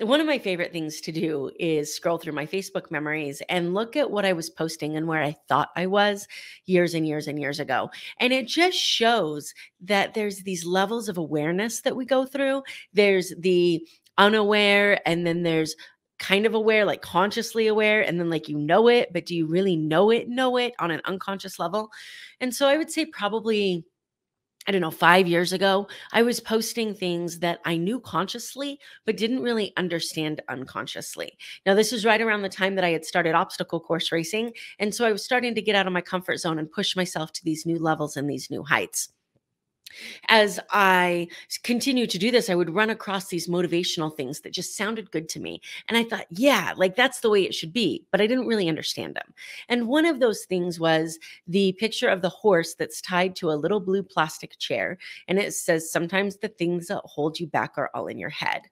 one of my favorite things to do is scroll through my Facebook memories and look at what I was posting and where I thought I was years and years and years ago. And it just shows that there's these levels of awareness that we go through. There's the unaware, and then there's kind of aware, like consciously aware, and then like you know it, but do you really know it, know it on an unconscious level? And so I would say probably I don't know, five years ago, I was posting things that I knew consciously, but didn't really understand unconsciously. Now, this was right around the time that I had started obstacle course racing. And so I was starting to get out of my comfort zone and push myself to these new levels and these new heights as I continued to do this, I would run across these motivational things that just sounded good to me. And I thought, yeah, like that's the way it should be. But I didn't really understand them. And one of those things was the picture of the horse that's tied to a little blue plastic chair. And it says, sometimes the things that hold you back are all in your head.